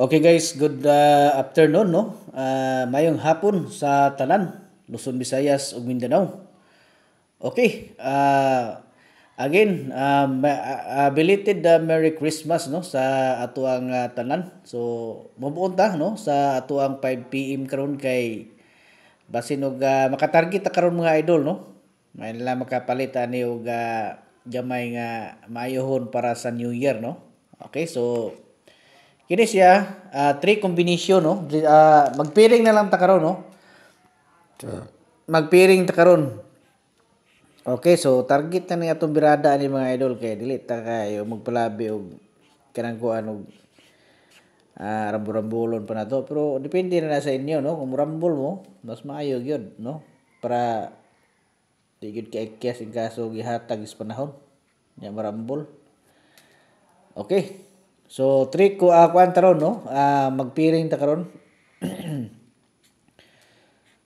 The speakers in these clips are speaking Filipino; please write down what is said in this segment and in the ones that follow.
Okay guys, good uh, afternoon no. Uh, mayong hapon sa tanan, Luzon, Visayas ug Mindanao. Okay, uh, again, uh, uh, belated uh, Merry Christmas no sa atoang uh, tanan. So mabuon ta no sa atoang 5 PM karon kay basin og uh, makatarget ta karon mga idol no. May nila makapalit ani og uh, gamay nga maayuhon para sa New Year no. Okay, so Kini siya, uh, three combination, no? Uh, magpiring na lang ta karon, no? Magpiring ta karon. Okay, so target na ni atong birada ni mga idol kay dili ta kayo magpalabi og kanang ko og uh, ah, rambo-rambolon pa na to. Pero depende na, na sa inyo, no? Kung rambul mo, mas maayo gyud, no? Para di gyud kay kes in kaso gihatag is panahon. Nya marambol. Okay. So trick ko uh, ah, kuan taron no, uh, magpiring ta karon.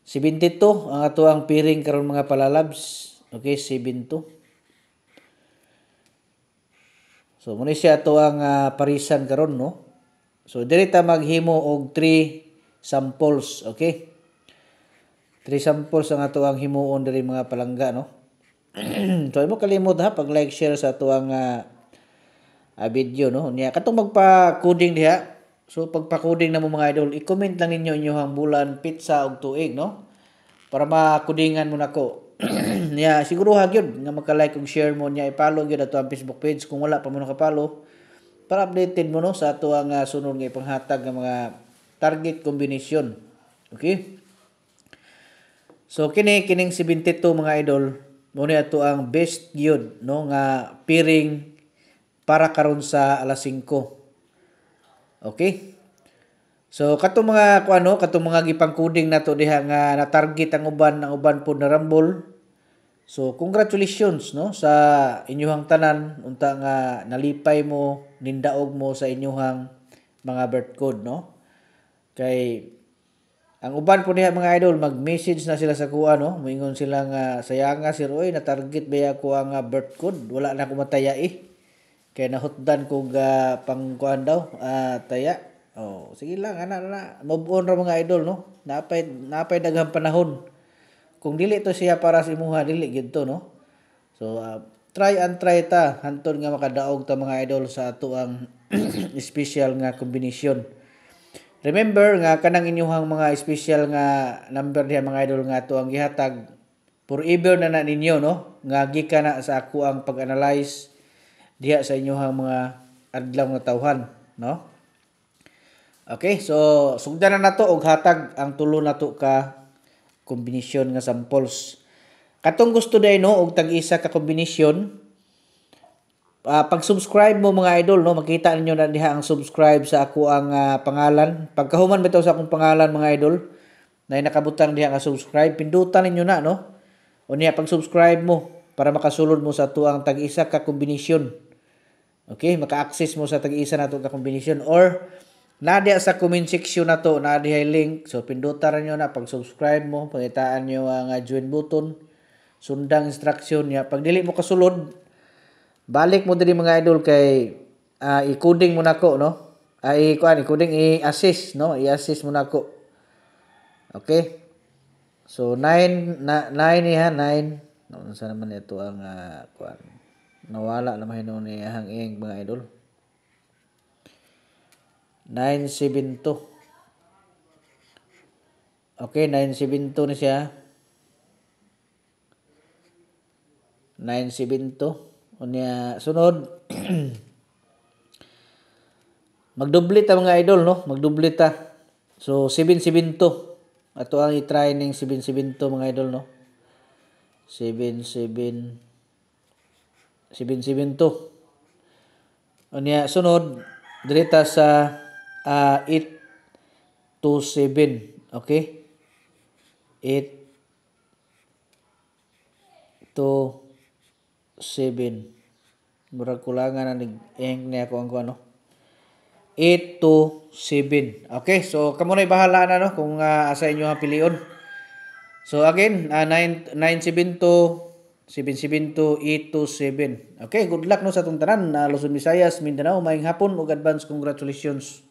72 ang ato ang piring karon mga palalabs. Okay, 72. So muna siya ato ang uh, parisan karon no. So diri ta maghimo og 3 samples, okay? 3 samples ang ato ang himuon diri mga palangga no. so imo kalimot ha pag like share sa ato ang uh, uh, video no niya katong magpa-coding diha so pagpa-coding na mo mga idol i-comment lang ninyo inyo inyong bulan pizza og tuig no para makudingan mo nako niya siguro ha gyud nga magka-like ug share mo niya i-follow gyud ato ang Facebook page kung wala pa mo naka-follow para updated mo no sa ato ang uh, sunod nga ipanghatag nga mga target combination okay So kini kining 72 mga idol mo ni ato ang best gyud no nga pairing para karon sa alas 5. Okay? So katong mga kuano, katong mga gipangkuding nato diha nga na target ang uban ang uban pod na Rumble. So congratulations no sa inyuhang tanan unta nga nalipay mo, nindaog mo sa inyuhang mga birth code no. Kay ang uban po niya mga idol, mag-message na sila sa kuha, no? Muingon sila nga, sayang nga, sir, oy, na-target ba ako ang ah, birth code? Wala na kumataya eh. Kaya nahutdan ko ga pangkuan daw, uh, taya. Oh, sige lang, ana na. Move on ra mga idol, no? Napay napay daghang panahon. Kung dili to siya para sa si imuha, dili gid to, no? So, uh, try and try ta hantod nga makadaog ta mga idol sa ato ang special nga combination. Remember nga kanang inyuhang mga special nga number niya mga idol nga ato ang gihatag forever na na ninyo, no? Nga gika na sa ako ang pag-analyze diha sa inyohang mga adlaw na tawhan, no? Okay, so sugdan na nato og hatag ang tulo nato ka kombinasyon nga samples. Katong gusto dai no og tag-isa ka kombinasyon, uh, pag-subscribe mo mga idol, no, makita ninyo na diha ang subscribe sa ako ang uh, pangalan. Pagkahuman bitaw sa akong pangalan mga idol, na nakabutang diha nga subscribe, pindutan ninyo na no. O pag-subscribe mo para makasulod mo sa tuang tag-isa ka kombinasyon. Okay, maka-access mo sa tag-isa nato ka combination or na sa comment section na to, na link. So, pindutan nyo na. Pag-subscribe mo, pangitaan nyo ang uh, join button. Sundang instruction niya. Pag dili mo kasulod, balik mo din mga idol kay uh, i-coding mo na ko, no? Uh, ah, i-kuan, i-coding, i-assist, no? I-assist mo na ko. Okay? So, 9, 9 yan, 9. No, saan naman ito ang uh, kuan? nawala na mahinoon ni Ahang Iyeng mga idol 972 Okay, 972 ni siya. 972. Unya, sunod. Magdubli ta mga idol, no? Magdubli ta. So, 772. Ato ang i training 772 mga idol, no? 772. 772 unya sunod direta sa uh, ah, 827 okay 8 to 7 murag kulangan na ink niya ko ang ano 8 to 7 okay so kamo bahala na no kung uh, asa inyo ang pilion so again uh, 9 7 to 772827. Okay, good luck no sa tungtanan. tanan. Uh, Luzon, Visayas, Mindanao, maayong hapon ug advance congratulations.